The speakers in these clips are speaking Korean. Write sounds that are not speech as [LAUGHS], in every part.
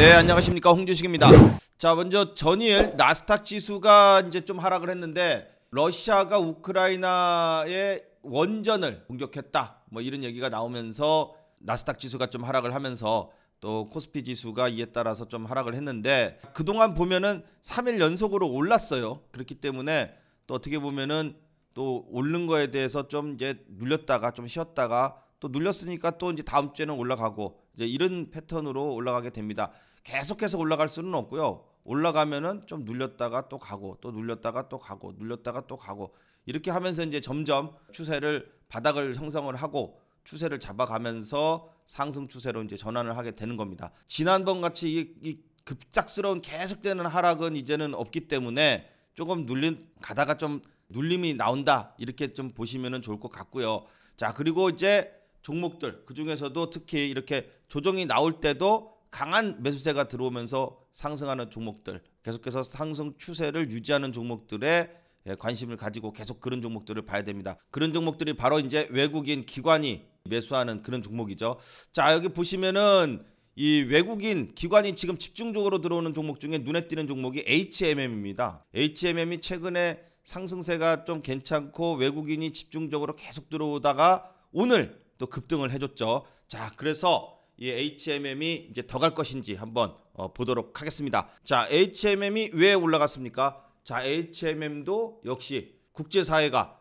네 안녕하십니까 홍준식입니다 자 먼저 전일 나스닥 지수가 이제 좀 하락을 했는데 러시아가 우크라이나의 원전을 공격했다 뭐 이런 얘기가 나오면서 나스닥 지수가 좀 하락을 하면서 또 코스피 지수가 이에 따라서 좀 하락을 했는데 그동안 보면은 3일 연속으로 올랐어요. 그렇기 때문에 또 어떻게 보면은 또 오른 거에 대해서 좀 이제 눌렸다가 좀 쉬었다가 또 눌렸으니까 또 이제 다음 주에는 올라가고 이제 이런 패턴으로 올라가게 됩니다. 계속해서 올라갈 수는 없고요. 올라가면은 좀 눌렸다가 또 가고 또 눌렸다가 또 가고 눌렸다가 또 가고 이렇게 하면서 이제 점점 추세를 바닥을 형성을 하고 추세를 잡아가면서 상승 추세로 이제 전환을 하게 되는 겁니다. 지난번 같이 이, 이 급작스러운 계속되는 하락은 이제는 없기 때문에 조금 눌린 가다가 좀 눌림이 나온다 이렇게 좀 보시면은 좋을 것 같고요. 자 그리고 이제 종목들 그 중에서도 특히 이렇게 조정이 나올 때도 강한 매수세가 들어오면서 상승하는 종목들 계속해서 상승 추세를 유지하는 종목들의 예, 관심을 가지고 계속 그런 종목들을 봐야 됩니다. 그런 종목들이 바로 이제 외국인 기관이 매수하는 그런 종목이죠. 자 여기 보시면은 이 외국인 기관이 지금 집중적으로 들어오는 종목 중에 눈에 띄는 종목이 HMM입니다. HMM이 최근에 상승세가 좀 괜찮고 외국인이 집중적으로 계속 들어오다가 오늘 또 급등을 해줬죠. 자 그래서 이 HMM이 이제 더 갈 것인지 한번 어, 보도록 하겠습니다. 자, HMM이 왜 올라갔습니까? 자, HMM도 역시 국제사회가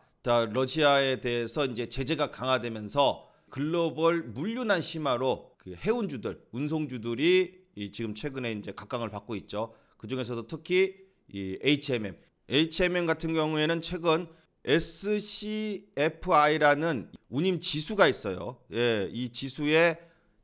러시아에 대해서 이제 제재가 강화되면서 글로벌 물류난 심화로 그 해운주들, 운송주들이 지금 최근에 이제 각광을 받고 있죠. 그 중에서도 특히 이 HMM, HMM 같은 경우에는 최근 SCFI라는 운임 지수가 있어요. 예, 이 지수에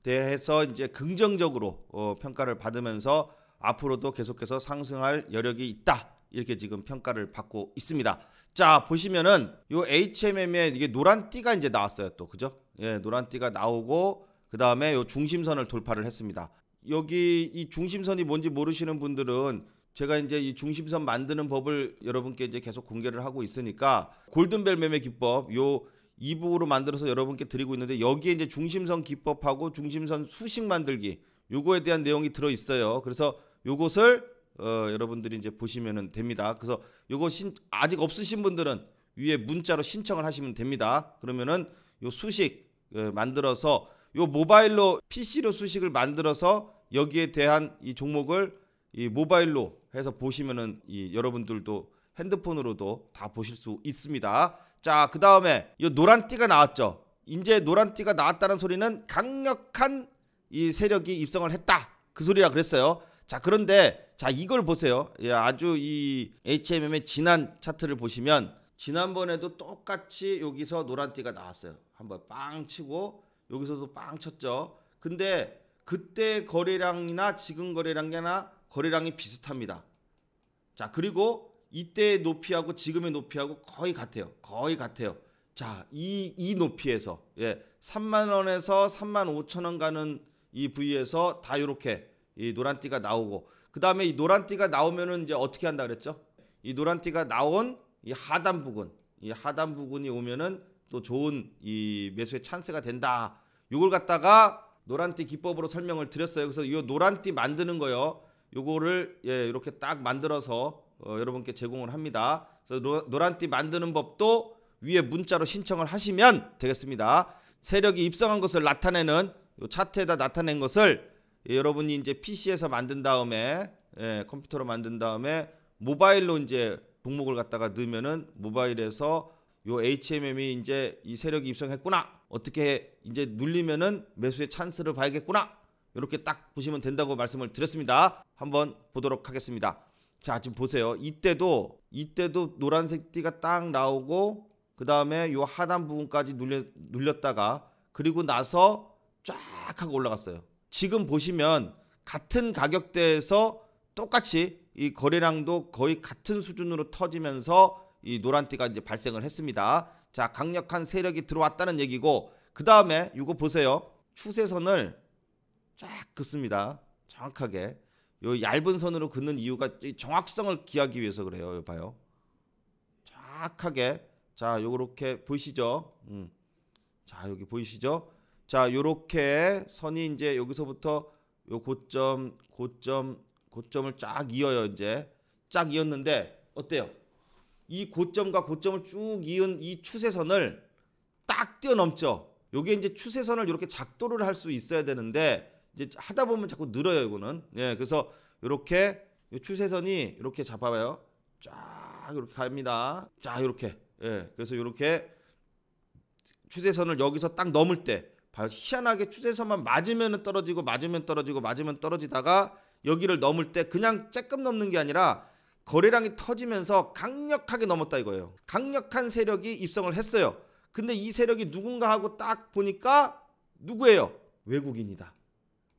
대해서 이제 긍정적으로 어, 평가를 받으면서 앞으로도 계속해서 상승할 여력이 있다. 이렇게 지금 평가를 받고 있습니다. 자, 보시면은 요 HMM에 이게 노란 띠가 이제 나왔어요. 또 그죠? 예, 노란 띠가 나오고 그다음에 요 중심선을 돌파를 했습니다. 여기 이 중심선이 뭔지 모르시는 분들은 제가 이제 이 중심선 만드는 법을 여러분께 이제 계속 공개를 하고 있으니까 골든벨 매매 기법 요 이북으로 만들어서 여러분께 드리고 있는데 여기에 이제 중심선 기법하고 중심선 수식 만들기 요거에 대한 내용이 들어 있어요. 그래서 요것을 어, 여러분들이 이제 보시면 됩니다. 그래서 요거 신, 아직 없으신 분들은 위에 문자로 신청을 하시면 됩니다. 그러면은 요 수식 어, 만들어서 요 모바일로 PC로 수식을 만들어서 여기에 대한 이 종목을 이 모바일로 해서 보시면은 이 여러분들도 핸드폰으로도 다 보실 수 있습니다. 자, 그 다음에 이 노란 띠가 나왔죠. 이제 노란 띠가 나왔다는 소리는 강력한 이 세력이 입성을 했다. 그 소리라 그랬어요. 자, 그런데 자, 이걸 보세요. 예, 아주 이 HMM의 지난 차트를 보시면 지난번에도 똑같이 여기서 노란 띠가 나왔어요. 한번 빵 치고 여기서도 빵 쳤죠. 근데 그때 거래량이나 지금 거래량이나 거래량이 비슷합니다. 자, 그리고 이때의 높이하고 지금의 높이하고 거의 같아요. 거의 같아요. 자, 이, 이 높이에서, 예, 3만원에서 3만 5천원 가는 이 부위에서 다 요렇게 이 노란띠가 나오고, 그 다음에 이 노란띠가 나오면은 이제 어떻게 한다 그랬죠? 이 노란띠가 나온 이 하단 부근이 하단 부근이 오면은 또 좋은 이 매수의 찬스가 된다. 요걸 갖다가 노란띠 기법으로 설명을 드렸어요. 그래서 이 노란띠 만드는 거요. 요거를 예, 이렇게 딱 만들어서 어, 여러분께 제공을 합니다. 그래서 노란띠 만드는 법도 위에 문자로 신청을 하시면 되겠습니다. 세력이 입성한 것을 나타내는 차트에다 나타낸 것을 예, 여러분이 이제 PC에서 만든 다음에 예, 컴퓨터로 만든 다음에 모바일로 이제 종목을 갖다가 넣으면은 모바일에서 요 HMM이 이제 이 세력이 입성했구나 어떻게 이제 눌리면은 매수의 찬스를 봐야겠구나 이렇게 딱 보시면 된다고 말씀을 드렸습니다. 한번 보도록 하겠습니다. 자 지금 보세요. 이때도 이때도 노란색 띠가 딱 나오고 그 다음에 요 하단 부분까지 눌려, 눌렸다가 그리고 나서 쫙 하고 올라갔어요. 지금 보시면 같은 가격대에서 똑같이 이 거래량도 거의 같은 수준으로 터지면서 이 노란띠가 이제 발생을 했습니다. 자 강력한 세력이 들어왔다는 얘기고 그 다음에 이거 보세요. 추세선을 쫙 긋습니다. 정확하게 요 얇은 선으로 긋는 이유가 정확성을 기하기 위해서 그래요. 봐요. 정확하게 자 요렇게 보이시죠? 음. 자 여기 보이시죠? 자 요렇게 선이 이제 여기서부터 요 고점 고점 고점을 쫙 이어요 이제 쫙 이었는데 어때요? 이 고점과 고점을 쭉 이은 이 추세선을 딱 뛰어넘죠. 요게 이제 추세선을 이렇게 작도를 할 수 있어야 되는데 이제 하다 보면 자꾸 늘어요 이거는. 예, 그래서 이렇게 추세선이 이렇게 잡아봐요. 쫙 이렇게 갑니다. 쫙 이렇게. 예, 그래서 이렇게 추세선을 여기서 딱 넘을 때 봐요. 희한하게 추세선만 맞으면 떨어지고 맞으면 떨어지고 맞으면 떨어지다가 여기를 넘을 때 그냥 쬐끔 넘는 게 아니라 거래량이 터지면서 강력하게 넘었다 이거예요. 강력한 세력이 입성을 했어요. 근데 이 세력이 누군가 하고 딱 보니까 누구예요? 외국인이다.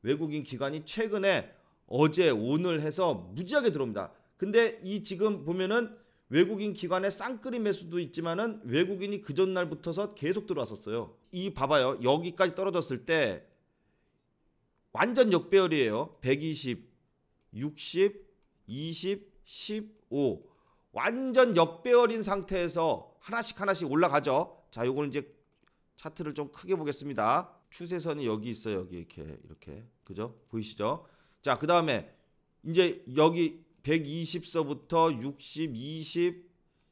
외국인 기관이 최근에 어제 오늘 해서 무지하게 들어옵니다. 근데 이 지금 보면은 외국인 기관의 쌍끌이 매수도 있지만은 외국인이 그 전날 부터서 계속 들어왔었어요. 이 봐봐요. 여기까지 떨어졌을 때 완전 역배열이에요. 120, 60, 20, 15. 완전 역배열인 상태에서 하나씩 하나씩 올라가죠. 자, 요거는 이제 차트를 좀 크게 보겠습니다. 추세선이 여기 있어 요 여기 이렇게 이렇게 그죠? 보이시죠? 자, 그 다음에 이제 여기 120서부터 60, 20,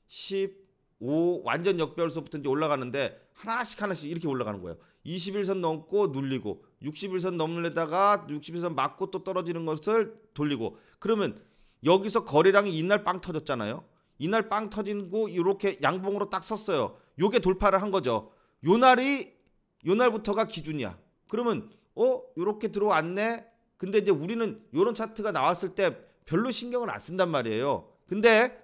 15 완전 역별서부터 이제 올라가는데 하나씩 하나씩 이렇게 올라가는 거예요. 21선 넘고 눌리고 61선 넘으려다가 61선 맞고 또 떨어지는 것을 돌리고 그러면 여기서 거래량이 이날 빵 터졌잖아요. 이날 빵 터진 거 이렇게 양봉으로 딱 섰어요. 요게 돌파를 한 거죠. 요 날이 요날부터가 기준이야. 그러면 어 요렇게 들어왔네. 근데 이제 우리는 요런 차트가 나왔을 때 별로 신경을 안 쓴단 말이에요. 근데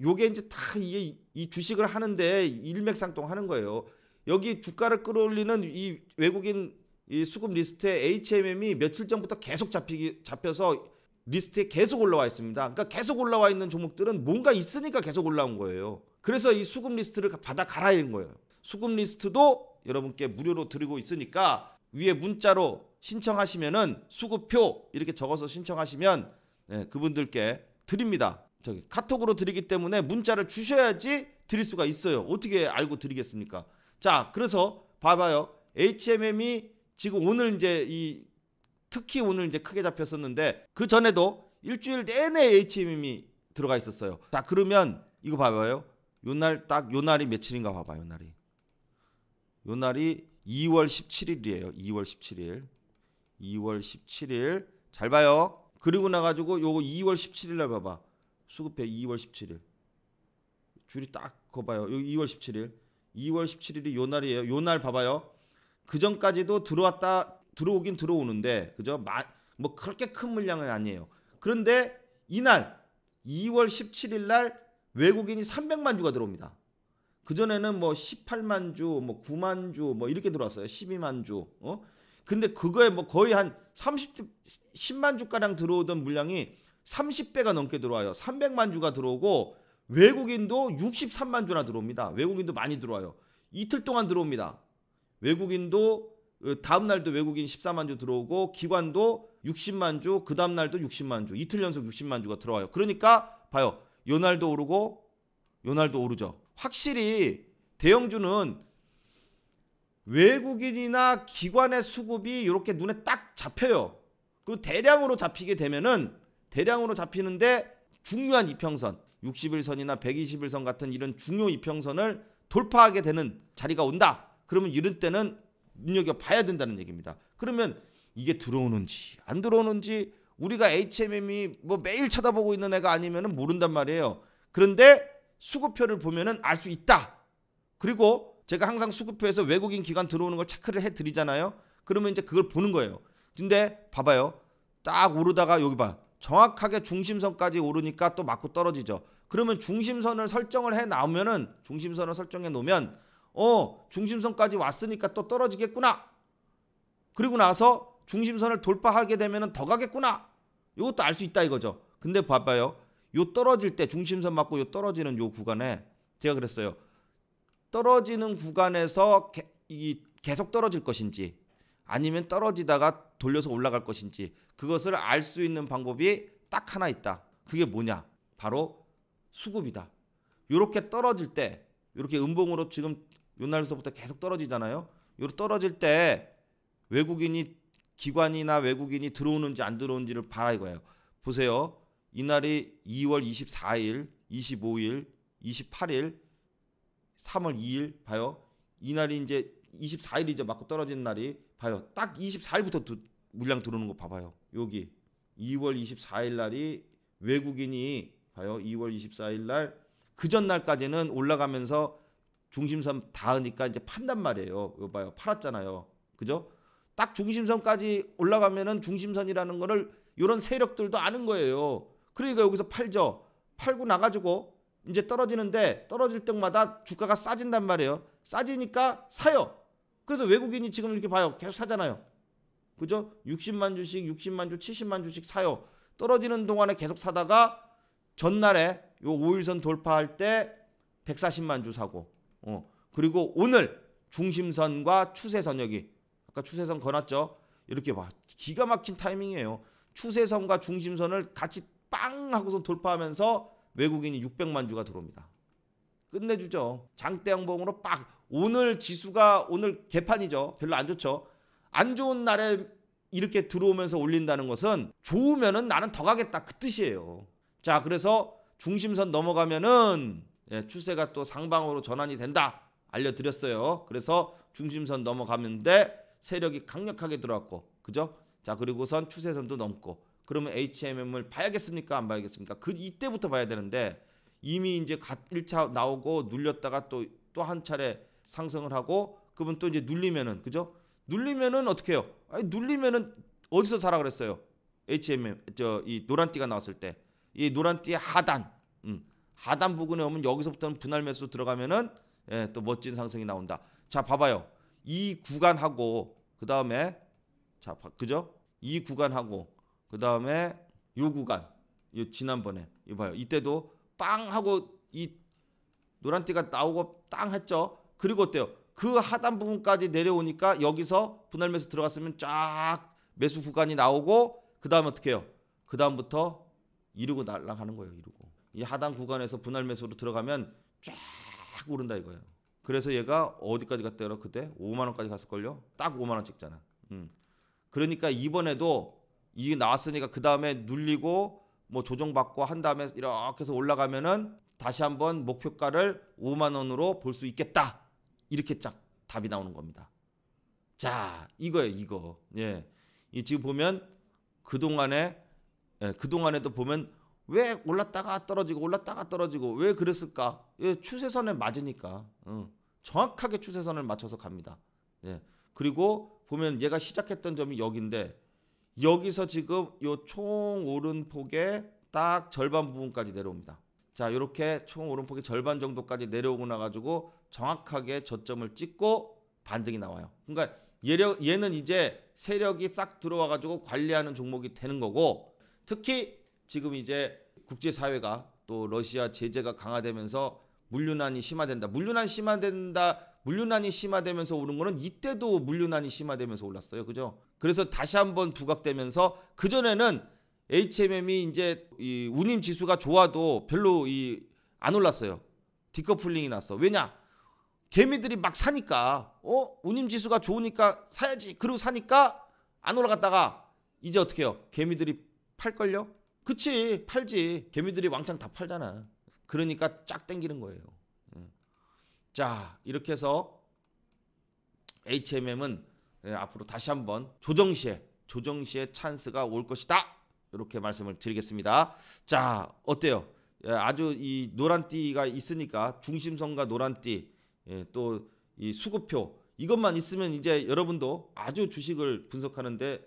요게 이제 다 이게 이 주식을 하는데 일맥상통하는 거예요. 여기 주가를 끌어올리는 이 외국인 이 수급 리스트에 HMM이 며칠 전부터 계속 잡히기 잡혀서 리스트에 계속 올라와 있습니다. 그러니까 계속 올라와 있는 종목들은 뭔가 있으니까 계속 올라온 거예요. 그래서 이 수급 리스트를 받아 갈아입은 거예요. 수급 리스트도 여러분께 무료로 드리고 있으니까 위에 문자로 신청하시면은 수급표 이렇게 적어서 신청하시면 네, 그분들께 드립니다. 저기 카톡으로 드리기 때문에 문자를 주셔야지 드릴 수가 있어요. 어떻게 알고 드리겠습니까? 자, 그래서 봐봐요. HMM이 지금 오늘 이제 이 특히 오늘 이제 크게 잡혔었는데 그 전에도 일주일 내내 HMM이 들어가 있었어요. 자, 그러면 이거 봐봐요. 요날 딱 요 날이 며칠인가 봐봐. 요 날이 요 날이 2월 17일이에요. 2월 17일. 2월 17일. 잘 봐요. 그리고 나가지고 요거 2월 17일 날 봐봐. 수급해 2월 17일. 줄이 딱 거봐요. 요 2월 17일. 2월 17일이 요 날이에요. 요 날 봐봐요. 그 전까지도 들어왔다 들어오긴 들어오는데 그죠? 마, 뭐 그렇게 큰 물량은 아니에요. 그런데 이날 2월 17일 날 외국인이 300만 주가 들어옵니다. 그전에는 뭐 18만 주, 뭐 9만 주, 뭐 이렇게 들어왔어요. 12만 주. 어? 근데 그거에 뭐 거의 한 30, 10만 주가량 들어오던 물량이 30배가 넘게 들어와요. 300만 주가 들어오고 외국인도 63만 주나 들어옵니다. 외국인도 많이 들어와요. 이틀 동안 들어옵니다. 외국인도 어, 다음 날도 외국인 14만 주 들어오고 기관도 60만 주, 그 다음 날도 60만 주, 이틀 연속 60만 주가 들어와요. 그러니까 봐요. 요날도 오르고 요날도 오르죠. 확실히 대형주는 외국인이나 기관의 수급이 이렇게 눈에 딱 잡혀요. 그리고 대량으로 잡히게 되면은 대량으로 잡히는데 중요한 이평선, 60일선이나 120일선 같은 이런 중요 이평선을 돌파하게 되는 자리가 온다. 그러면 이런 때는 눈여겨 봐야 된다는 얘기입니다. 그러면 이게 들어오는지 안 들어오는지 우리가 HMM이 뭐 매일 쳐다보고 있는 애가 아니면은 모른단 말이에요. 그런데 수급표를 보면은 알 수 있다. 그리고 제가 항상 수급표에서 외국인 기관 들어오는 걸 체크를 해 드리잖아요. 그러면 이제 그걸 보는 거예요. 근데 봐봐요. 딱 오르다가 여기 봐. 정확하게 중심선까지 오르니까 또 맞고 떨어지죠. 그러면 중심선을 설정을 해 나오면은 중심선을 설정해 놓으면 어, 중심선까지 왔으니까 또 떨어지겠구나. 그리고 나서 중심선을 돌파하게 되면은 더 가겠구나. 이것도 알 수 있다 이거죠. 근데 봐봐요. 요 떨어질 때 중심선 맞고 요 떨어지는 요 구간에 제가 그랬어요. 떨어지는 구간에서 개, 이 계속 떨어질 것인지 아니면 떨어지다가 돌려서 올라갈 것인지 그것을 알 수 있는 방법이 딱 하나 있다. 그게 뭐냐? 바로 수급이다. 요렇게 떨어질 때 요렇게 음봉으로 지금 요날서부터 계속 떨어지잖아요. 요 떨어질 때 외국인이 기관이나 외국인이 들어오는지 안 들어오는지를 봐라 이거예요. 보세요. 이날이 2월 24일, 25일, 28일, 3월 2일 봐요. 이날이 이제 24일이 이제 맞고 떨어진 날이 봐요. 딱 24일부터 두, 물량 들어오는 거 봐봐요. 여기 2월 24일 날이 외국인이 봐요. 2월 24일 날 그 전날까지는 올라가면서 중심선 닿으니까 이제 판단 말이에요. 이거 봐요. 팔았잖아요. 그죠? 딱 중심선까지 올라가면은 중심선이라는 거를 이런 세력들도 아는 거예요. 그러니까 여기서 팔죠. 팔고 나가지고 이제 떨어지는데 떨어질 때마다 주가가 싸진단 말이에요. 싸지니까 사요. 그래서 외국인이 지금 이렇게 봐요. 계속 사잖아요. 그죠? 60만 주씩, 60만 주, 70만 주씩 사요. 떨어지는 동안에 계속 사다가 전날에 요 5일선 돌파할 때 140만 주 사고. 어. 그리고 오늘 중심선과 추세선 여기 아까 추세선 거놨죠 이렇게 봐. 기가 막힌 타이밍이에요. 추세선과 중심선을 같이 빵 하고서 돌파하면서 외국인이 600만 주가 들어옵니다. 끝내주죠. 장대양봉으로 빡 오늘 지수가 오늘 개판이죠. 별로 안 좋죠. 안 좋은 날에 이렇게 들어오면서 올린다는 것은 좋으면은 나는 더 가겠다 그 뜻이에요. 자 그래서 중심선 넘어가면은 예, 추세가 또 상방으로 전환이 된다 알려드렸어요. 그래서 중심선 넘어가는데 세력이 강력하게 들어왔고 그죠? 자 그리고선 추세선도 넘고 그러면 HMM을 봐야겠습니까? 안 봐야겠습니까? 그 이때부터 봐야 되는데 이미 이제 1차 나오고 눌렸다가 또 또 한 차례 상승을 하고 그분 또 이제 눌리면은 그죠? 눌리면은 어떻게 해요? 아니 눌리면은 어디서 사라 그랬어요? HMM 저 이 노란띠가 나왔을 때 이 노란띠의 하단 음, 하단 부근에 오면 여기서부터는 분할 매수 들어가면은 예, 또 멋진 상승이 나온다. 자 봐봐요. 이 구간하고 그 다음에 자 그죠? 이 구간하고 그 다음에 요 구간 요 지난번에 이봐요 이때도 빵 하고 이 노란띠가 나오고 땅 했죠 그리고 어때요 그 하단 부분까지 내려오니까 여기서 분할 매수 들어갔으면 쫙 매수 구간이 나오고 그다음 어떻게 해요 그 다음부터 이루고 날아가는 거예요 이루고 이 하단 구간에서 분할 매수로 들어가면 쫙 오른다 이거예요 그래서 얘가 어디까지 갔대요 그때 5만원까지 갔을걸요 딱 5만원 찍잖아 음. 그러니까 이번에도 이익 나왔으니까 그 다음에 눌리고 뭐 조정받고 한 다음에 이렇게 해서 올라가면은 다시 한번 목표가를 5만 원으로 볼 수 있겠다. 이렇게 딱 답이 나오는 겁니다. 자, 이거예요, 이거. 예. 지금 보면 그동안에 예, 그동안에도 보면 왜 올랐다가 떨어지고 올랐다가 떨어지고 왜 그랬을까? 예, 추세선에 맞으니까. 어, 정확하게 추세선을 맞춰서 갑니다. 예. 그리고 보면 얘가 시작했던 점이 여기인데 여기서 지금 요총 오른폭의 딱 절반 부분까지 내려옵니다. 자, 이렇게 총 오른폭의 절반 정도까지 내려오고 나가지고 정확하게 저점을 찍고 반등이 나와요. 그러니까 예력 얘는 이제 세력이 싹 들어와가지고 관리하는 종목이 되는 거고 특히 지금 이제 국제사회가 또 러시아 제재가 강화되면서 물류난이 심화된다. 물류난 심화된다 물류난이 심화되면서 오른 거는 이때도 물류난이 심화되면서 올랐어요. 그죠? 그래서 다시 한번 부각되면서 그전에는 HMM이 이제 이 운임 지수가 좋아도 별로 이 안 올랐어요. 디커플링이 났어. 왜냐? 개미들이 막 사니까 어 운임 지수가 좋으니까 사야지. 그리고 사니까 안 올라갔다가 이제 어떻게 해요? 개미들이 팔걸요? 그치 팔지 개미들이 왕창 다 팔잖아 그러니까 쫙 땡기는 거예요 자, 이렇게 해서 HMM은 예, 앞으로 다시 한번 조정 시에 조정 시에 찬스가 올 것이다. 이렇게 말씀을 드리겠습니다. 자, 어때요? 예, 아주 이 노란띠가 있으니까 중심선과 노란띠 예, 또이 수급표 이것만 있으면 이제 여러분도 아주 주식을 분석하는데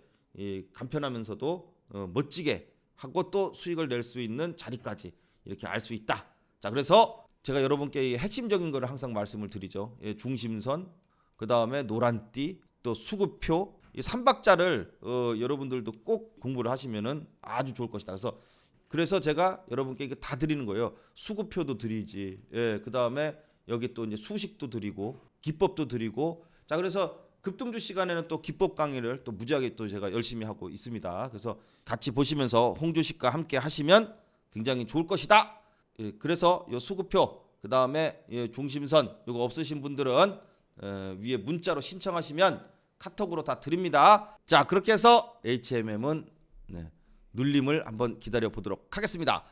간편하면서도 어, 멋지게 하고 또 수익을 낼 수 있는 자리까지 이렇게 알 수 있다. 자, 그래서 제가 여러분께 핵심적인 거를 항상 말씀을 드리죠. 예, 중심선, 그 다음에 노란띠, 또 수급표 이 3박자를 어, 여러분들도 꼭 공부를 하시면 아주 좋을 것이다. 그래서 그래서 제가 여러분께 이거 다 드리는 거예요. 수급표도 드리지. 예, 그다음에 여기 또 이제 수식도 드리고 기법도 드리고 자 그래서 급등주 시간에는 또 기법 강의를 또 무지하게 또 제가 열심히 하고 있습니다. 그래서 같이 보시면서 홍주식과 함께 하시면 굉장히 좋을 것이다. 예, 그래서 요 수급표 그 다음에 예, 중심선 이거 없으신 분들은 예, 위에 문자로 신청하시면 카톡으로 다 드립니다. 자 그렇게 해서 HMM은 네, 눌림을 한번 기다려 보도록 하겠습니다.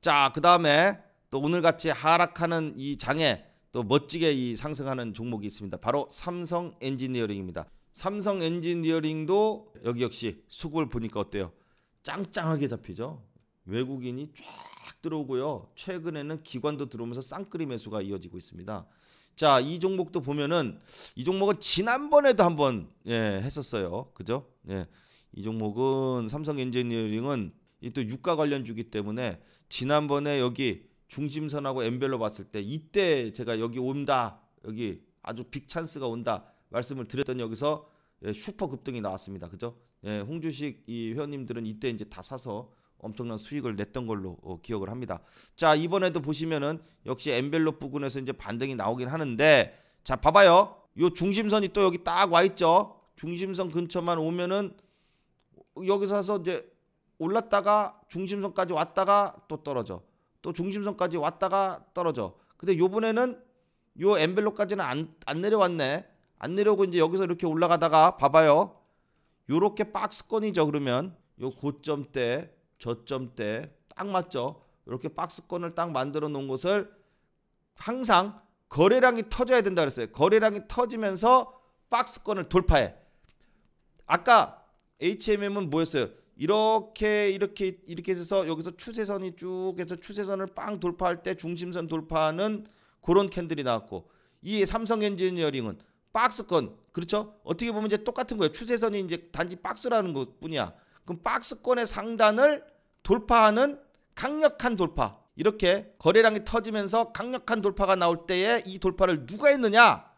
자그 다음에 또 오늘같이 하락하는 이 장에 또 멋지게 이 상승하는 종목이 있습니다. 바로 삼성 엔지니어링입니다. 삼성 엔지니어링도 여기 역시 수급을 보니까 어때요? 짱짱하게 잡히죠. 외국인이 쫙쫙 들어오고요. 최근에는 기관도 들어오면서 쌍끌이 매수가 이어지고 있습니다. 자, 이 종목도 보면은 이 종목은 지난번에도 한번 예, 했었어요. 그죠? 예. 이 종목은 삼성 엔지니어링은 이또 유가 관련 주기 때문에 지난번에 여기 중심선하고 엠벨로 봤을 때 이때 제가 여기 온다. 여기 아주 빅 찬스가 온다. 말씀을 드렸던 여기서 예, 슈퍼 급등이 나왔습니다. 그죠? 예, 홍주식 이 회원님들은 이때 이제 다 사서 엄청난 수익을 냈던 걸로 어, 기억을 합니다. 자 이번에도 보시면은 역시 엔벨롭 부근에서 이제 반등이 나오긴 하는데 자 봐봐요. 요 중심선이 또 여기 딱 와 있죠. 중심선 근처만 오면은 여기서 와서 이제 올랐다가 중심선까지 왔다가 또 떨어져. 또 중심선까지 왔다가 떨어져. 근데 요번에는 요 엔벨롭까지는 안, 안 내려왔네. 안 내려오고 이제 여기서 이렇게 올라가다가 봐봐요. 요렇게 박스권이죠. 그러면 요 고점 때 저점대 딱 맞죠. 이렇게 박스권을 딱 만들어 놓은 것을 항상 거래량이 터져야 된다 그랬어요. 거래량이 터지면서 박스권을 돌파해. 아까 HMM은 뭐였어요? 이렇게 이렇게 이렇게 해서 여기서 추세선이 쭉 해서 추세선을 빵 돌파할 때 중심선 돌파하는 그런 캔들이 나왔고 이 삼성 엔지니어링은 박스권 그렇죠? 어떻게 보면 이제 똑같은 거예요. 추세선이 이제 단지 박스라는 것뿐이야. 그럼 박스권의 상단을 돌파하는 강력한 돌파 이렇게 거래량이 터지면서 강력한 돌파가 나올 때에 이 돌파를 누가 했느냐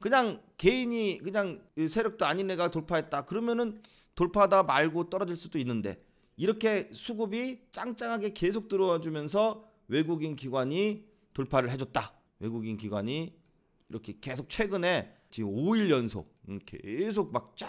그냥 개인이 그냥 세력도 아닌 애가 돌파했다 그러면은 돌파하다 말고 떨어질 수도 있는데 이렇게 수급이 짱짱하게 계속 들어와주면서 외국인 기관이 돌파를 해줬다 외국인 기관이 이렇게 계속 최근에 지금 5일 연속 음, 계속 막 쫙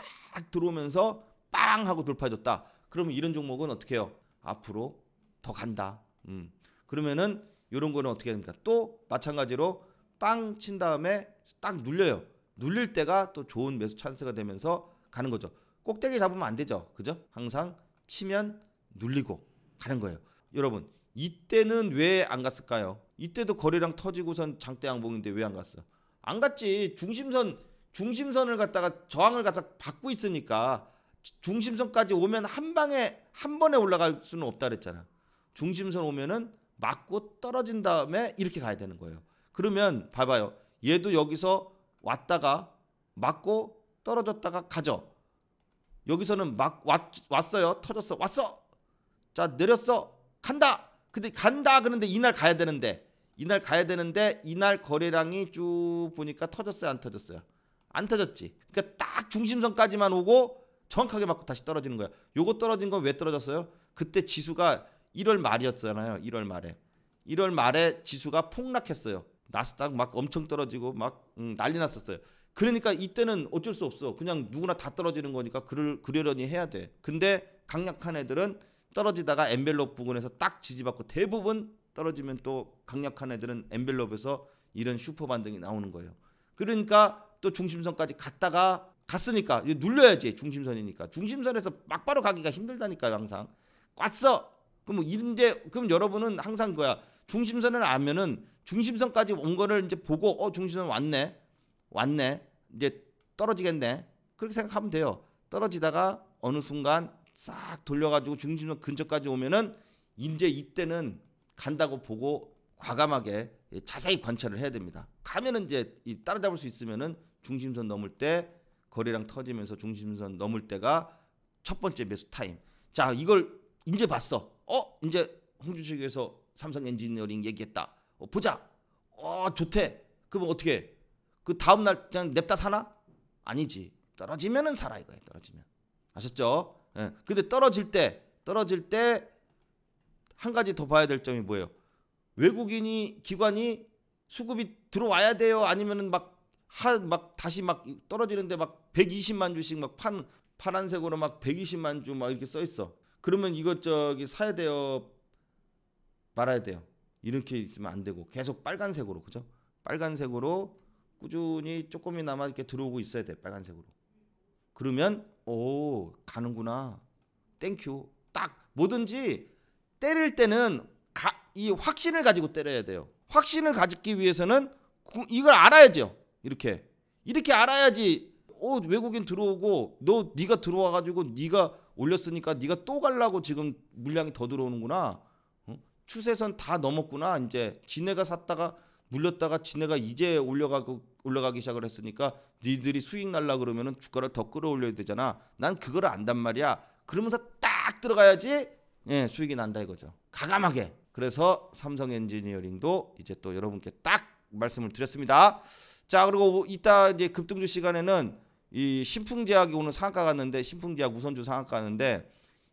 들어오면서 빵 하고 돌파해줬다 그러면 이런 종목은 어떻게 해요 앞으로 더 간다. 음. 그러면은 이런 거는 어떻게 됩니까? 또 마찬가지로 빵 친 다음에 딱 눌려요. 눌릴 때가 또 좋은 매수 찬스가 되면서 가는 거죠. 꼭대기 잡으면 안 되죠. 그죠? 항상 치면 눌리고 가는 거예요. 여러분, 이때는 왜 안 갔을까요? 이때도 거래량 터지고선 장대 양봉인데 왜 안 갔어? 안 갔지. 중심선 중심선을 갖다가 저항을 갖다 받고 있으니까 중심선까지 오면 한 방에 한 번에 올라갈 수는 없다 그랬잖아. 중심선 오면은 맞고 떨어진 다음에 이렇게 가야 되는 거예요. 그러면 봐봐요. 얘도 여기서 왔다가 맞고 떨어졌다가 가죠. 여기서는 막 왔, 왔어요. 터졌어. 왔어. 자, 내렸어. 간다. 근데 간다. 그런데 이날 가야 되는데. 이날 가야 되는데 이날 거래량이 쭉 보니까 터졌어요, 안 터졌어요? 안 터졌지. 그러니까 딱 중심선까지만 오고 정확하게 맞고 다시 떨어지는 거야. 요거 떨어진 건 왜 떨어졌어요? 그때 지수가 1월 말이었잖아요. 1월 말에. 1월 말에 지수가 폭락했어요. 나스닥 막 엄청 떨어지고 막 음, 난리 났었어요. 그러니까 이때는 어쩔 수 없어. 그냥 누구나 다 떨어지는 거니까 그를 그러려니 해야 돼. 근데 강력한 애들은 떨어지다가 엔벨롭 부근에서 딱 지지받고 대부분 떨어지면 또 강력한 애들은 엔벨롭에서 이런 슈퍼 반등이 나오는 거예요. 그러니까 또 중심선까지 갔다가 갔으니까 눌러야지 중심선이니까 중심선에서 막바로 가기가 힘들다니까요 항상 꽉어 그럼 뭐 이런 그럼 여러분은 항상 그야 중심선을 알면은 중심선까지 온 거를 이제 보고 어 중심선 왔네 왔네 이제 떨어지겠네 그렇게 생각하면 돼요 떨어지다가 어느 순간 싹 돌려가지고 중심선 근처까지 오면은 이제 이때는 간다고 보고 과감하게 자세히 관찰을 해야 됩니다 가면은 이제 따라잡을 수 있으면은 중심선 넘을 때 거래량 터지면서 중심선 넘을 때가 첫 번째 매수 타임. 자, 이걸 이제 봤어. 어, 이제 홍준 식에서 삼성 엔지니어링 얘기했다. 어, 보자. 어, 좋대. 그럼 어떻게? 그 다음 날 그냥 냅다 사나? 아니지. 떨어지면은 살아 이거예요. 떨어지면. 아셨죠? 예. 근데 떨어질 때 떨어질 때 한 가지 더 봐야 될 점이 뭐예요? 외국인이 기관이 수급이 들어와야 돼요. 아니면은 막 한막 다시 막 떨어지는데 막 120만 주씩 막판 파란색으로 막 120만 주 막 이렇게 써 있어. 그러면 이것 저기 사야 돼요. 말아야 돼요. 이렇게 있으면 안 되고 계속 빨간색으로 그죠? 빨간색으로 꾸준히 조금이나마 이렇게 들어오고 있어야 돼. 빨간색으로. 그러면 오 가는구나. 땡큐. 딱 뭐든지 때릴 때는 가, 이 확신을 가지고 때려야 돼요. 확신을 가지기 위해서는 이걸 알아야죠. 이렇게 이렇게 알아야지 어 외국인 들어오고 너 네가 들어와 가지고 네가 올렸으니까 네가 또 갈라고 지금 물량이 더 들어오는구나 어? 추세선 다 넘었구나 이제 지네가 샀다가 물렸다가 지네가 이제 올려가고 올라가기 시작을 했으니까 니들이 수익 날라 그러면은 주가를 더 끌어올려야 되잖아. 난 그걸 안단 말이야. 그러면서 딱 들어가야지 예, 수익이 난다 이거죠. 가감하게. 그래서 삼성 엔지니어링도 이제 또 여러분께 딱 말씀을 드렸습니다. 자 그리고 이따 이제 급등주 시간에는 이 신풍제약이 오늘 상한가 갔는데 신풍제약 우선주 상한가 갔는데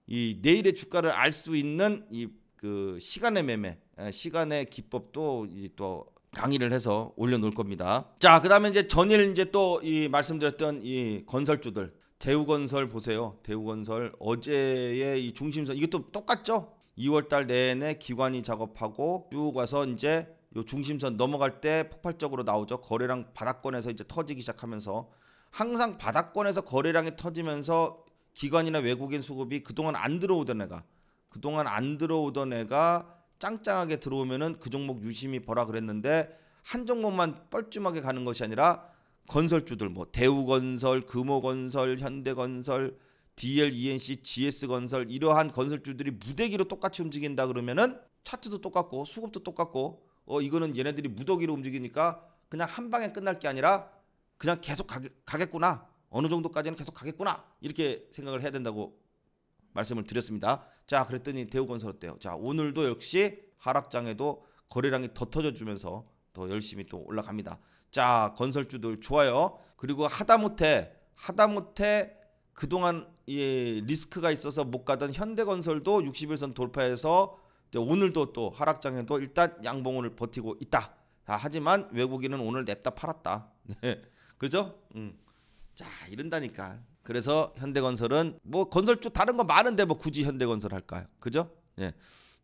이 내일의 주가를 알 수 있는 이 그 시간의 매매 예, 시간의 기법도 또 강의를 해서 올려놓을 겁니다. 자 그다음에 이제 전일 이제 또 이 말씀드렸던 이 건설주들 대우건설 보세요. 대우건설 어제의 이 중심선 이것도 똑같죠. 2월달 내내 기관이 작업하고 쭉 와서 이제 요 중심선 넘어갈 때 폭발적으로 나오죠. 거래량 바닥권에서 이제 터지기 시작하면서 항상 바닥권에서 거래량이 터지면서 기관이나 외국인 수급이 그동안 안 들어오던 애가 그동안 안 들어오던 애가 짱짱하게 들어오면은 그 종목 유심히 보라 그랬는데 한 종목만 뻘쭘하게 가는 것이 아니라 건설주들 뭐 대우건설, 금호건설, 현대건설, DLENC, GS건설 이러한 건설주들이 무대기로 똑같이 움직인다 그러면은 차트도 똑같고 수급도 똑같고 어 이거는 얘네들이 무더기로 움직이니까 그냥 한 방에 끝날 게 아니라 그냥 계속 가겠, 구나 어느 정도까지는 계속 가겠구나 이렇게 생각을 해야 된다고 말씀을 드렸습니다. 자 그랬더니 대우건설 어때요? 자 오늘도 역시 하락장에도 거래량이 더 터져주면서 더 열심히 또 올라갑니다. 자 건설주들 좋아요. 그리고 하다못해 하다못해 그동안 예, 리스크가 있어서 못 가던 현대건설도 61선 돌파해서 오늘도 또 하락장에도 일단 양봉을 버티고 있다. 아, 하지만 외국인은 오늘 냅다 팔았다. [LAUGHS] 네, 그죠? 음. 자 이런다니까. 그래서 현대건설은 뭐 건설주 다른 거 많은데 뭐 굳이 현대건설 할까요? 그죠? 예.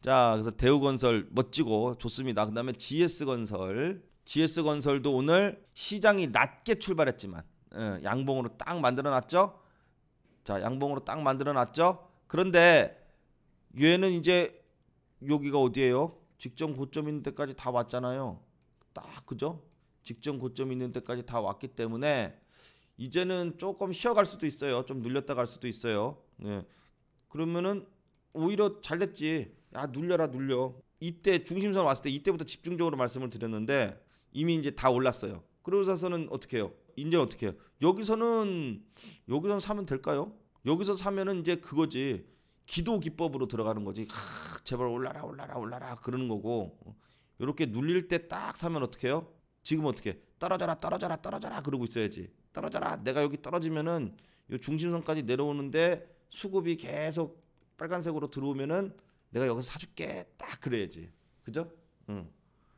자 그래서 대우건설 멋지고 좋습니다. 그다음에 GS건설, GS건설도 오늘 시장이 낮게 출발했지만 예, 양봉으로 딱 만들어놨죠. 자 양봉으로 딱 만들어놨죠. 그런데 얘는 이제 여기가 어디예요? 직전 고점 있는 데까지 다 왔잖아요. 딱 그죠? 직전 고점 있는 데까지 다 왔기 때문에 이제는 조금 쉬어갈 수도 있어요. 좀 눌렸다 갈 수도 있어요. 네. 그러면은 오히려 잘 됐지. 야 눌려라 눌려. 이때 중심선 왔을 때 이때부터 집중적으로 말씀을 드렸는데 이미 이제 다 올랐어요. 그러고서는 어떻게 해요? 인제 어떻게 해요? 여기서는 여기서 사면 될까요? 여기서 사면은 이제 그거지. 기도 기법으로 들어가는 거지. 하, 제발 올라라 올라라 올라라 그러는 거고 이렇게 눌릴 때 딱 사면 어떡해요? 지금 어떻게 떨어져라 떨어져라 떨어져라 그러고 있어야지. 떨어져라 내가 여기 떨어지면은 이 중심선까지 내려오는데 수급이 계속 빨간색으로 들어오면은 내가 여기서 사줄게 딱 그래야지. 그죠? 응.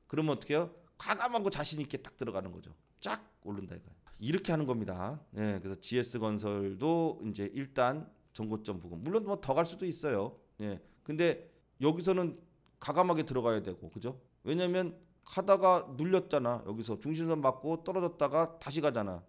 그러면 어떡해요? 과감하고 자신 있게 딱 들어가는 거죠. 쫙 오른다 이거예 이렇게 하는 겁니다. 예, 그래서 GS 건설도 이제 일단 전고점 부근. 물론 뭐더갈 수도 있어요. 예. 근데 여기서는 가감하게 들어가야 되고 그죠? 왜냐면 하다가 눌렸잖아. 여기서 중심선 맞고 떨어졌다가 다시 가잖아.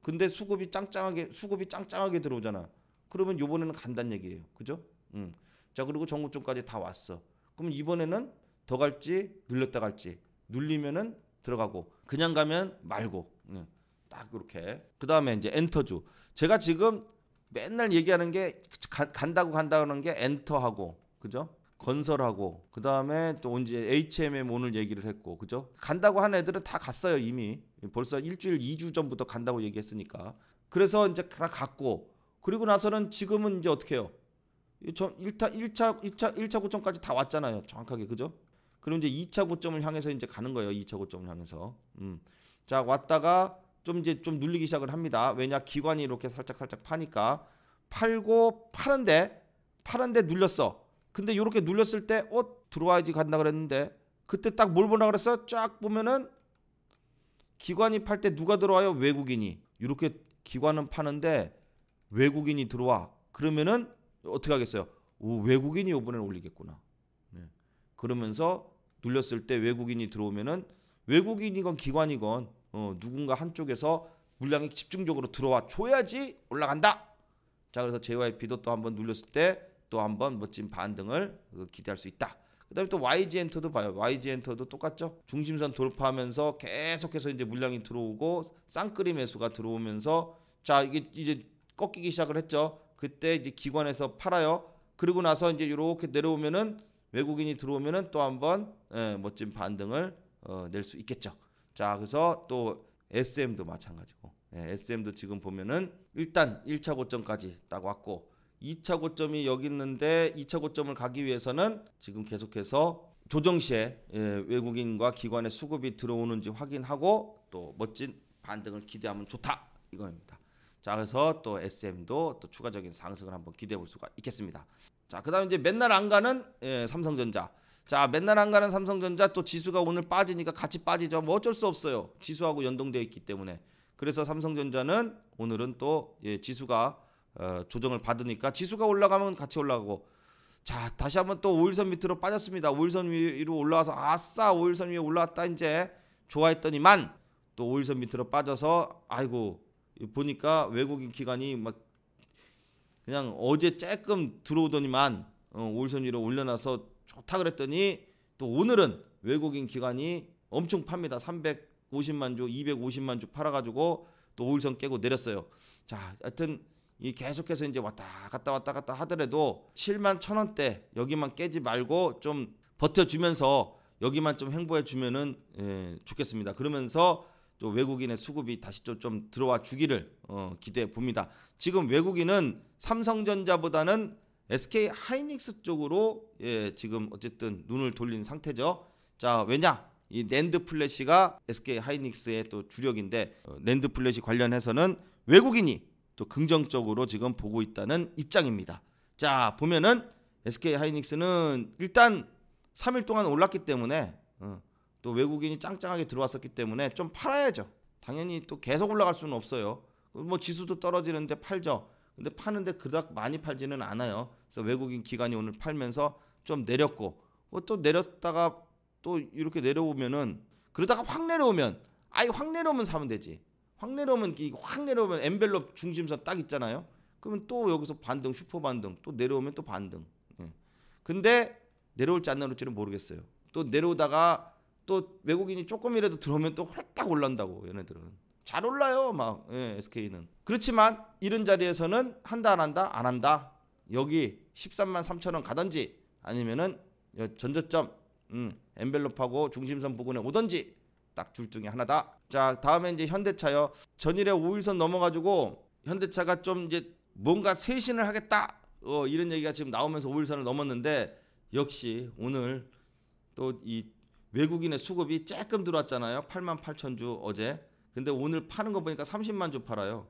근데 수급이 짱짱하게 수급이 짱짱하게 들어오잖아. 그러면 요번에는 간단 얘기예요. 그죠? 음. 자, 그리고 전고점까지다 왔어. 그럼 이번에는 더 갈지 눌렸다 갈지 눌리면은 들어가고 그냥 가면 말고 예. 딱 이렇게 그 다음에 이제 엔터주 제가 지금 맨날 얘기하는 게 가, 간다고 간다는 게 엔터하고 그죠? 건설하고 그 다음에 또 이제 HMM 오늘 얘기를 했고 그죠? 간다고 한 애들은 다 갔어요 이미 벌써 일주일 2주 전부터 간다고 얘기했으니까 그래서 이제 다 갔고 그리고 나서는 지금은 이제 어떻게 해요? 1차, 1차, 1차, 1차 고점까지 다 왔잖아요. 정확하게. 그죠? 그럼 이제 2차 고점을 향해서 이제 가는 거예요. 2차 고점을 향해서. 음. 자, 왔다가 좀 이제 좀 눌리기 시작을 합니다. 왜냐 기관이 이렇게 살짝 살짝 파니까 팔고 파는데 파는데 눌렸어. 근데 이렇게 눌렸을 때 어 들어와야지 간다 그랬는데 그때 딱 뭘 보나 그랬어? 쫙 보면은 기관이 팔 때 누가 들어와요? 외국인이. 이렇게 기관은 파는데 외국인이 들어와. 그러면은 어떻게 하겠어요? 오, 외국인이 이번에 올리겠구나. 네. 그러면서 눌렸을 때 외국인이 들어오면은 외국인이건 기관이건 어, 누군가 한쪽에서 물량이 집중적으로 들어와 줘야지 올라간다. 자 그래서 JYP도 또 한번 눌렸을 때 또 한번 멋진 반등을 그 기대할 수 있다. 그다음에 또 YG 엔터도 봐요. YG 엔터도 똑같죠. 중심선 돌파하면서 계속해서 이제 물량이 들어오고 쌍끌이 매수가 들어오면서 자 이게 이제 꺾이기 시작을 했죠. 그때 이제 기관에서 팔아요. 그리고 나서 이제 이렇게 내려오면은 외국인이 들어오면은 또 한번 예, 멋진 반등을 어, 낼수 있겠죠. 자, 그래서 또 SM도 마찬가지고. 예, SM도 지금 보면은 일단 1차 고점까지 딱 왔고 2차 고점이 여기 있는데 2차 고점을 가기 위해서는 지금 계속해서 조정 시에 예, 외국인과 기관의 수급이 들어오는지 확인하고 또 멋진 반등을 기대하면 좋다 이겁니다자 그래서 또 SM도 또 추가적인 상승을 한번 기대해 볼 수가 있겠습니다. 자 그다음 이제 맨날 안 가는 예, 삼성전자 자, 맨날 안 가는 삼성전자 또 지수가 오늘 빠지니까 같이 빠지죠. 뭐 어쩔 수 없어요. 지수하고 연동되어 있기 때문에. 그래서 삼성전자는 오늘은 또 예, 지수가 어, 조정을 받으니까 지수가 올라가면 같이 올라가고 자 다시 한번 또 5일선 밑으로 빠졌습니다 5일선 위로 올라와서 아싸 5일선 위에 올라왔다 이제 좋아했더니만 또 5일선 밑으로 빠져서 아이고 보니까 외국인 기관이 막 그냥 어제 쬐끔 들어오더니만 어, 5일선 위로 올려놔서 좋다 그랬더니 또 오늘은 외국인 기관이 엄청 팝니다. 350만 주, 250만 주 팔아가지고 또 5일선 깨고 내렸어요. 자, 하여튼 이 계속해서 이제 왔다 갔다 왔다 갔다 하더라도 7만 천 원대 여기만 깨지 말고 좀 버텨주면서 여기만 좀 행보해 주면은 예, 좋겠습니다. 그러면서 또 외국인의 수급이 다시 좀, 좀 들어와 주기를 어, 기대해 봅니다. 지금 외국인은 삼성전자보다는 SK 하이닉스 쪽으로 예, 지금 어쨌든 눈을 돌린 상태죠. 자, 왜냐? 이 랜드 플래시가 SK 하이닉스의 또 주력인데 어, 랜드 플래시 관련해서는 외국인이 또 긍정적으로 지금 보고 있다는 입장입니다. 자, 보면은 SK 하이닉스는 일단 3일 동안 올랐기 때문에 어, 또 외국인이 짱짱하게 들어왔었기 때문에 좀 팔아야죠. 당연히 또 계속 올라갈 수는 없어요. 뭐 지수도 떨어지는데 팔죠. 근데 파는데 그닥 많이 팔지는 않아요. 그래서 외국인 기관이 오늘 팔면서 좀 내렸고 어, 또 내렸다가 또 이렇게 내려오면은 그러다가 확 내려오면 아예 확 내려오면 사면 되지. 확 내려오면 확 내려오면 엔벨롭 중심선 딱 있잖아요. 그러면 또 여기서 반등 슈퍼 반등 또 내려오면 또 반등. 예. 근데 내려올지 안 내려올지는 모르겠어요. 또 내려오다가 또 외국인이 조금이라도 들어오면 또 홀딱 올란다고 얘네들은. 잘 올라요 막 예, SK는 그렇지만 이런 자리에서는 한다 안 한다 안 한다 여기 13만 3천 원 가든지 아니면은 전저점 음, 엔벨롭하고 중심선 부근에 오든지 딱 둘 중에 하나다 자 다음에 이제 현대차요 전일에 5일선 넘어가지고 현대차가 좀 이제 뭔가 쇄신을 하겠다 어, 이런 얘기가 지금 나오면서 5일선을 넘었는데 역시 오늘 또 이 외국인의 수급이 조금 들어왔잖아요 8만 8천 주 어제 근데 오늘 파는 거 보니까 30만 주 팔아요.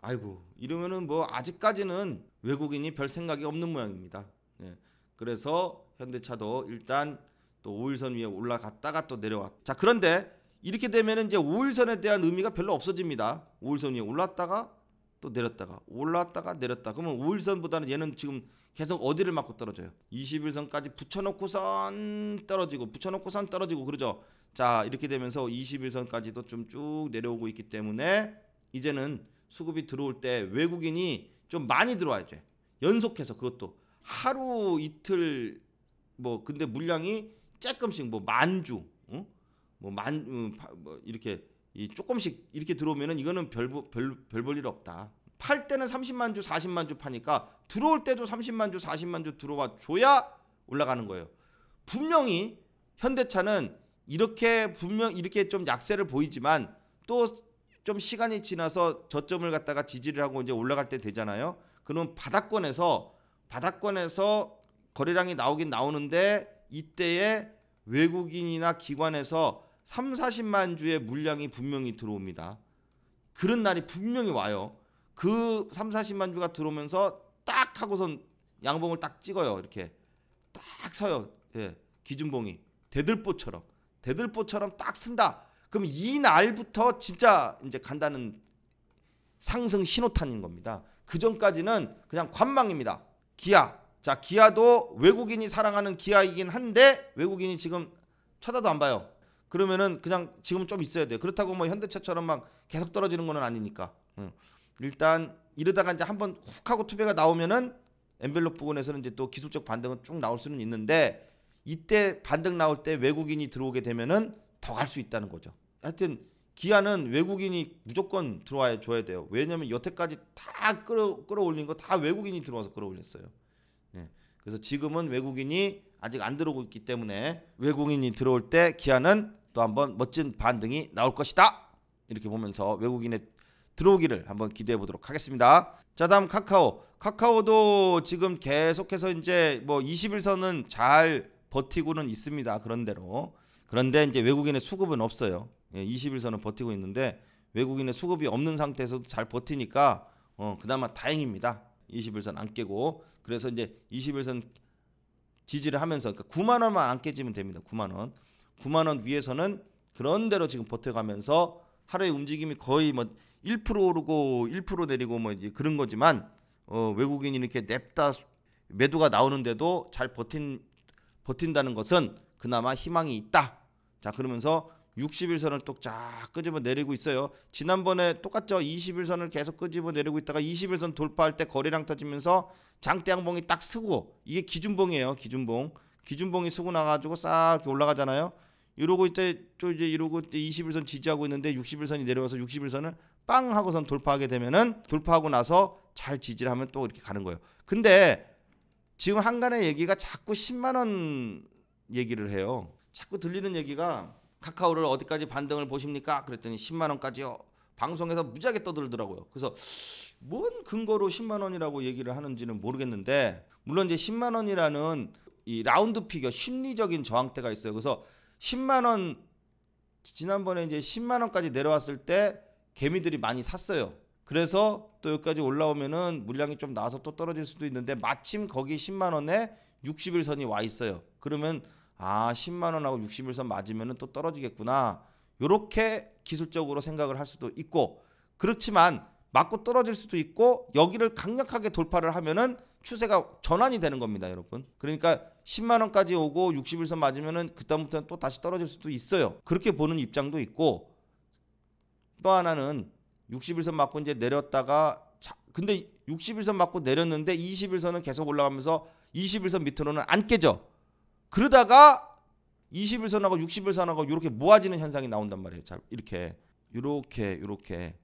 아이고 이러면은 뭐 아직까지는 외국인이 별 생각이 없는 모양입니다. 예. 그래서 현대차도 일단 또 5일선 위에 올라갔다가 또 내려왔. 자 그런데 이렇게 되면은 이제 5일선에 대한 의미가 별로 없어집니다. 5일선 위에 올랐다가 또 내렸다가 올랐다가 내렸다. 그러면 5일선보다는 얘는 지금 계속 어디를 맞고 떨어져요? 21선까지 붙여놓고선 떨어지고 붙여놓고선 떨어지고 그러죠. 자 이렇게 되면서 21선까지도 좀 쭉 내려오고 있기 때문에 이제는 수급이 들어올 때 외국인이 좀 많이 들어와야 돼 연속해서 그것도 하루 이틀 뭐 근데 물량이 조금씩 뭐 만주 응? 어? 뭐만 음, 뭐 이렇게 이 조금씩 이렇게 들어오면은 이거는 별 별 별 볼 일 없다. 팔 때는 30만 주, 40만 주 파니까 들어올 때도 30만 주, 40만 주 들어와 줘야 올라가는 거예요. 분명히 현대차는 이렇게 분명 이렇게 좀 약세를 보이지만 또 좀 시간이 지나서 저점을 갖다가 지지를 하고 이제 올라갈 때 되잖아요. 그럼 바닥권에서 바닥권에서 거래량이 나오긴 나오는데 이때에 외국인이나 기관에서 3, 40만 주의 물량이 분명히 들어옵니다. 그런 날이 분명히 와요. 그 3, 40만 주가 들어오면서 딱 하고선 양봉을 딱 찍어요. 이렇게 딱 서요. 예. 기준봉이 대들보처럼. 대들보처럼 딱 쓴다. 그럼 이 날부터 진짜 이제 간다는 상승 신호탄인 겁니다. 그 전까지는 그냥 관망입니다. 기아. 자, 기아도 외국인이 사랑하는 기아이긴 한데 외국인이 지금 쳐다도 안 봐요. 그러면은 그냥 지금 좀 있어야 돼요. 그렇다고 뭐 현대차처럼 막 계속 떨어지는 건 아니니까. 응. 일단 이러다가 이제 한번 훅 하고 투배가 나오면은 엔벨롭 부분에서는 이제 또 기술적 반등은 쭉 나올 수는 있는데 이때 반등 나올 때 외국인이 들어오게 되면은 더 갈 수 있다는 거죠. 하여튼 기아는 외국인이 무조건 들어와 줘야 돼요. 왜냐면 여태까지 다 끌어 끌어올린 거 다 외국인이 들어와서 끌어올렸어요. 예. 그래서 지금은 외국인이 아직 안 들어오고 있기 때문에 외국인이 들어올 때 기아는 또 한번 멋진 반등이 나올 것이다. 이렇게 보면서 외국인의 들어오기를 한번 기대해 보도록 하겠습니다. 자, 다음 카카오. 카카오도 지금 계속해서 이제 뭐 20일선은 잘 버티고는 있습니다. 그런대로. 그런데 이제 외국인의 수급은 없어요. 예, 20일선은 버티고 있는데 외국인의 수급이 없는 상태에서도 잘 버티니까 어, 그나마 다행입니다. 21선 안 깨고 그래서 이제 21선 지지를 하면서 그러니까 9만 원만 안 깨지면 됩니다. 9만 원. 9만 원 위에서는 그런대로 지금 버텨가면서 하루의 움직임이 거의 뭐 1% 오르고 1% 내리고 뭐 그런 거지만 어, 외국인이 이렇게 냅다 매도가 나오는데도 잘 버틴 버틴다는 것은 그나마 희망이 있다. 자 그러면서 60일선을 또쫙 끄집어 내리고 있어요. 지난번에 똑같죠. 20일선을 계속 끄집어 내리고 있다가 20일선 돌파할 때 거래량 터지면서 장대양봉이 딱 쓰고 이게 기준봉이에요. 기준봉. 기준봉이 쓰고 나가지고 싹 올라가잖아요. 이러고 이때 또 이제 이러고 20일선 지지하고 있는데 60일선이 내려와서 60일선을 빵 하고선 돌파하게 되면은 돌파하고 나서 잘 지지를 하면 또 이렇게 가는 거예요. 근데 지금 한간의 얘기가 자꾸 10만 원 얘기를 해요. 자꾸 들리는 얘기가 카카오를 어디까지 반등을 보십니까? 그랬더니 10만 원까지요. 방송에서 무지하게 떠들더라고요. 그래서 뭔 근거로 10만 원이라고 얘기를 하는지는 모르겠는데 물론 이제 10만 원이라는 이 라운드 피겨 심리적인 저항대가 있어요. 그래서 10만 원 지난번에 이제 10만 원까지 내려왔을 때 개미들이 많이 샀어요. 그래서 또 여기까지 올라오면은 물량이 좀 나와서 또 떨어질 수도 있는데 마침 거기 10만 원에 60일선이 와 있어요. 그러면 아 10만 원하고 60일선 맞으면또 떨어지겠구나. 요렇게 기술적으로 생각을 할 수도 있고 그렇지만 맞고 떨어질 수도 있고 여기를 강력하게 돌파를 하면은 추세가 전환이 되는 겁니다, 여러분. 그러니까 10만 원까지 오고 60일선 맞으면은 그다음부터는 또 다시 떨어질 수도 있어요. 그렇게 보는 입장도 있고 또 하나는 61선 맞고 이제 내렸다가 자, 근데 61선 맞고 내렸는데 21선은 계속 올라가면서 21선 밑으로는 안 깨져. 그러다가 21선하고 61선하고 이렇게 모아지는 현상이 나온단 말이에요. 잘 이렇게 이렇게 이렇게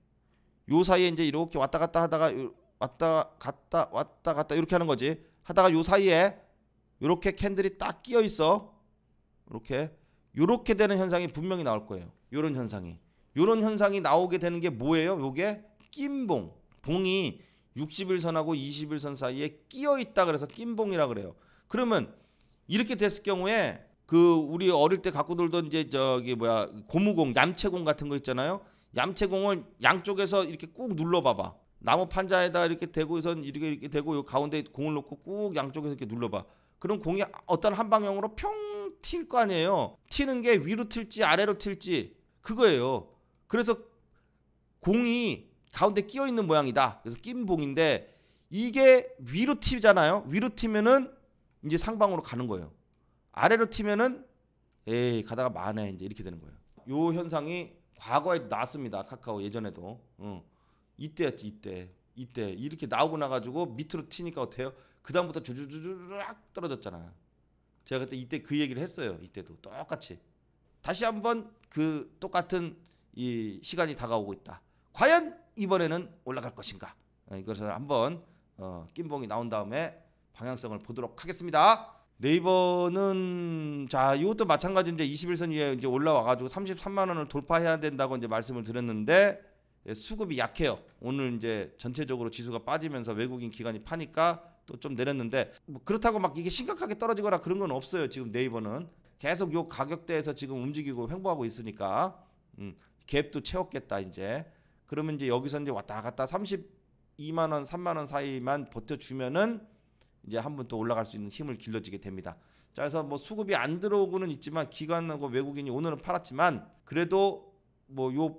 요 사이에 이제 이렇게 왔다 갔다 하다가 왔다 갔다 왔다 갔다 이렇게 하는 거지. 하다가 요 사이에 이렇게 캔들이 딱 끼어 있어. 이렇게 이렇게 되는 현상이 분명히 나올 거예요. 이런 현상이. 이런 현상이 나오게 되는 게 뭐예요? 요게 낀봉. 봉이 60일선하고 20일선 사이에 끼어 있다 그래서 낀봉이라 그래요. 그러면 이렇게 됐을 경우에 그 우리 어릴 때 갖고 놀던 이제 저기 뭐야 고무공, 얌체공 같은 거 있잖아요. 얌체공을 양쪽에서 이렇게 꾹 눌러봐봐. 나무 판자에다 이렇게 대고선 이렇게 이렇게 대고 요 가운데 공을 놓고 꾹 양쪽에서 이렇게 눌러봐. 그럼 공이 어떤 한 방향으로 평튈거 아니에요. 튀는 게 위로 튈지 아래로 튈지 그거예요. 그래서 공이 가운데 끼어 있는 모양이다. 그래서 낀 봉인데 이게 위로 튀잖아요. 위로 튀면은 이제 상방으로 가는 거예요. 아래로 튀면은 에이 가다가 만에 이제 이렇게 되는 거예요. 요 현상이 과거에 나왔습니다. 카카오 예전에도 어. 이때였지 이때 이때 이렇게 나오고 나가지고 밑으로 튀니까 어때요? 그 다음부터 주주주주락 떨어졌잖아. 제가 그때 이때 그 얘기를 했어요. 이때도 똑같이 다시 한번 그 똑같은 이 시간이 다가오고 있다. 과연 이번에는 올라갈 것인가? 예, 이것을 한번 어, 낀봉이 나온 다음에 방향성을 보도록 하겠습니다. 네이버는 자 이것도 마찬가지인데 21선 위에 이제 올라와가지고 33만 원을 돌파해야 된다고 이제 말씀을 드렸는데 예, 수급이 약해요. 오늘 이제 전체적으로 지수가 빠지면서 외국인 기관이 파니까 또 좀 내렸는데 뭐 그렇다고 막 이게 심각하게 떨어지거나 그런 건 없어요. 지금 네이버는 계속 요 가격대에서 지금 움직이고 횡보하고 있으니까 음, 갭도 채웠겠다 이제. 그러면 이제 여기서 이제 왔다 갔다 32만 원, 3만 원 사이만 버텨주면은 이제 한번또 올라갈 수 있는 힘을 길러지게 됩니다. 자, 그래서 뭐 수급이 안 들어오고는 있지만 기관하고 외국인이 오늘은 팔았지만 그래도 뭐 요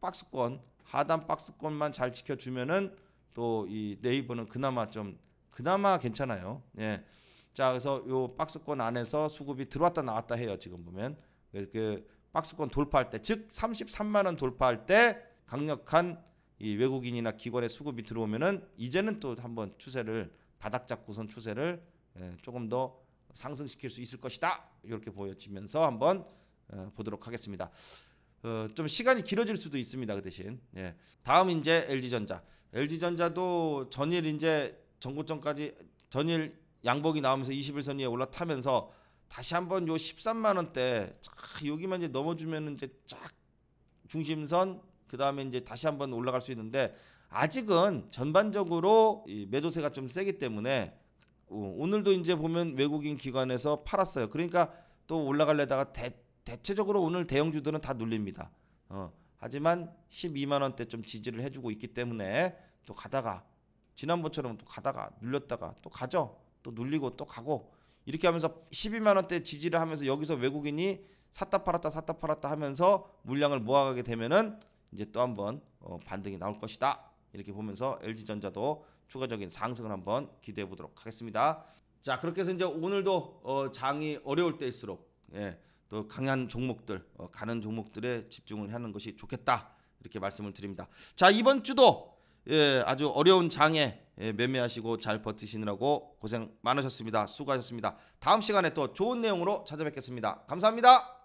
박스권 하단 박스권만 잘 지켜주면은 또 이 네이버는 그나마 좀 그나마 괜찮아요. 예. 자, 그래서 요 박스권 안에서 수급이 들어왔다 나왔다 해요. 지금 보면 그, 그 박스권 돌파할 때, 즉 33만 원 돌파할 때 강력한 이 외국인이나 기관의 수급이 들어오면은 이제는 또 한번 추세를 바닥 잡고선 추세를 예, 조금 더 상승시킬 수 있을 것이다 이렇게 보여지면서 한번 어, 보도록 하겠습니다. 어, 좀 시간이 길어질 수도 있습니다. 그 대신 예. 다음 이제 LG전자. LG전자도 전일 이제 전고점까지 전일 양복이 나오면서 21선 위에 올라타면서 다시 한번 요 13만 원대 여기만 이제 넘어주면 이제 쫙 중심선 그 다음에 이제 다시 한번 올라갈 수 있는데 아직은 전반적으로 매도세가 좀 세기 때문에 어, 오늘도 이제 보면 외국인 기관에서 팔았어요. 그러니까 또 올라가려다가 대, 체적으로 오늘 대형주들은 다 눌립니다. 어, 하지만 12만 원대 좀 지지를 해주고 있기 때문에 또 가다가 지난번처럼 또 가다가 눌렸다가 또 가죠. 또 눌리고 또 가고 이렇게 하면서 12만 원대 지지를 하면서 여기서 외국인이 샀다 팔았다 샀다 팔았다 하면서 물량을 모아가게 되면은 이제 또 한번 어 반등이 나올 것이다. 이렇게 보면서 LG전자도 추가적인 상승을 한번 기대해 보도록 하겠습니다. 자, 그렇게 해서 이제 오늘도 어 장이 어려울 때일수록 예, 또 강한 종목들, 어 가는 종목들에 집중을 하는 것이 좋겠다. 이렇게 말씀을 드립니다. 자, 이번 주도 예, 아주 어려운 장에 예, 매매하시고 잘 버티시느라고 고생 많으셨습니다. 수고하셨습니다. 다음 시간에 또 좋은 내용으로 찾아뵙겠습니다. 감사합니다.